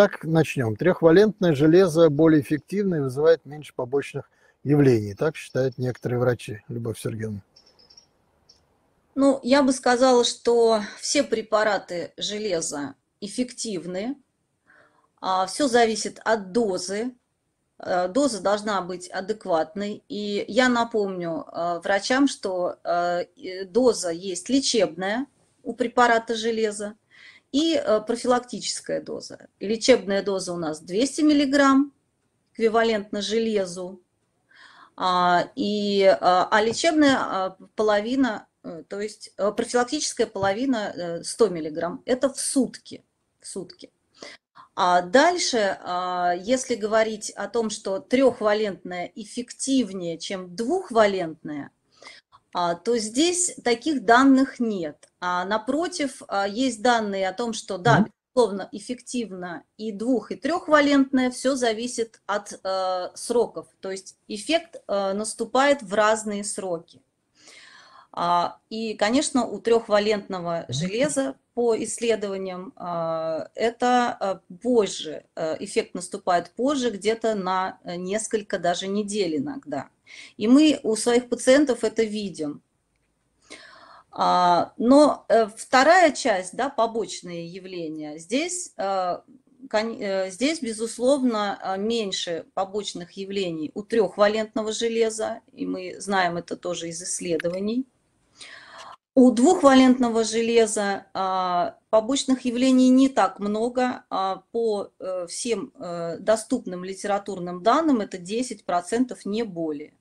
Итак, начнем. Трехвалентное железо более эффективно и вызывает меньше побочных явлений. Так считают некоторые врачи, Любовь Сергеевна. Ну, я бы сказала, что все препараты железа эффективны. А, все зависит от дозы. Э, доза должна быть адекватной. И я напомню э, врачам, что э, доза есть лечебная у препарата железа – и э, профилактическая доза. Лечебная доза у нас 200 мг, эквивалентно железу, а, и, а, а лечебная а, половина, э, то есть э, профилактическая половина 100 мг, это в сутки. В сутки. А дальше, если говорить о том, что трехвалентная эффективнее, чем двухвалентная, а, то здесь таких данных нет. А напротив, а, есть данные о том, что да, безусловно, эффективно и двух, и трехвалентное, все зависит от э, сроков. То есть эффект э, наступает в разные сроки. А, и, конечно, у трехвалентного железа по исследованиям, э, это э, позже, э, эффект наступает позже, где-то на несколько даже недель иногда. И мы у своих пациентов это видим. А, но вторая часть, да, побочные явления, здесь, здесь, безусловно, меньше побочных явлений у трехвалентного железа, и мы знаем это тоже из исследований. У двухвалентного железа а, побочных явлений не так много. А, по э, всем э, доступным литературным данным это 10% не более.